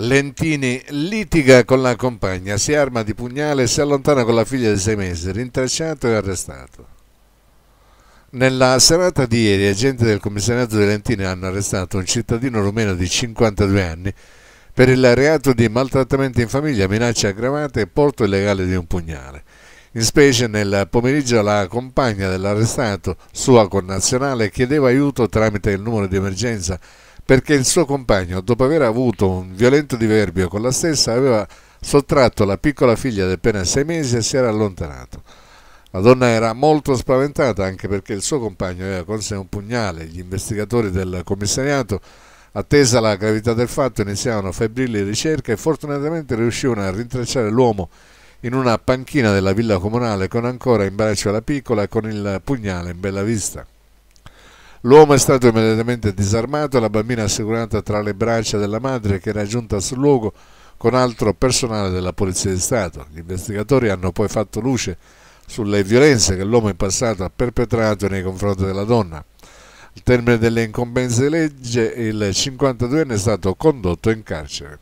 Lentini litiga con la compagna, si arma di pugnale e si allontana con la figlia di sei mesi, rintracciato e arrestato. Nella serata di ieri agenti del commissariato di Lentini hanno arrestato un cittadino rumeno di 52 anni per il reato di maltrattamento in famiglia, minacce aggravate e porto illegale di un pugnale. In specie nel pomeriggio la compagna dell'arrestato, sua connazionale, chiedeva aiuto tramite il numero di emergenza perché il suo compagno, dopo aver avuto un violento diverbio con la stessa, aveva sottratto la piccola figlia di appena sei mesi e si era allontanato. La donna era molto spaventata anche perché il suo compagno aveva con sé un pugnale. Gli investigatori del commissariato, attesa la gravità del fatto, iniziavano febbrili ricerche e fortunatamente riuscivano a rintracciare l'uomo in una panchina della villa comunale con ancora in braccio la piccola e con il pugnale in bella vista. L'uomo è stato immediatamente disarmato e la bambina assicurata tra le braccia della madre che era giunta sul luogo con altro personale della Polizia di Stato. Gli investigatori hanno poi fatto luce sulle violenze che l'uomo in passato ha perpetrato nei confronti della donna. Al termine delle incombenze di legge, il 52enne è stato condotto in carcere.